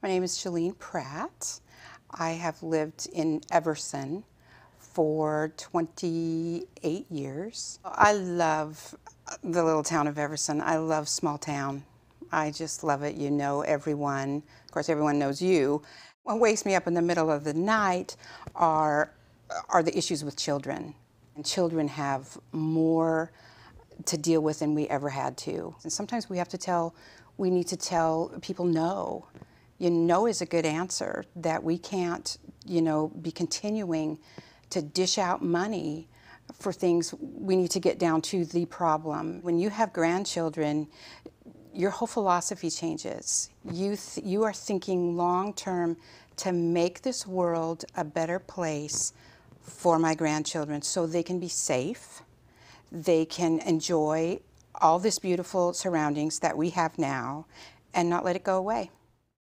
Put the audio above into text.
My name is Shalene Pratt. I have lived in Everson for 28 years. I love uh, the little town of Everson. I love small town. I just love it. You know everyone. Of course, everyone knows you. What wakes me up in the middle of the night are, uh, are the issues with children. And children have more to deal with than we ever had to. And sometimes we have to tell, we need to tell people no you know is a good answer that we can't, you know, be continuing to dish out money for things we need to get down to the problem. When you have grandchildren, your whole philosophy changes. You, you are thinking long term to make this world a better place for my grandchildren so they can be safe, they can enjoy all this beautiful surroundings that we have now, and not let it go away.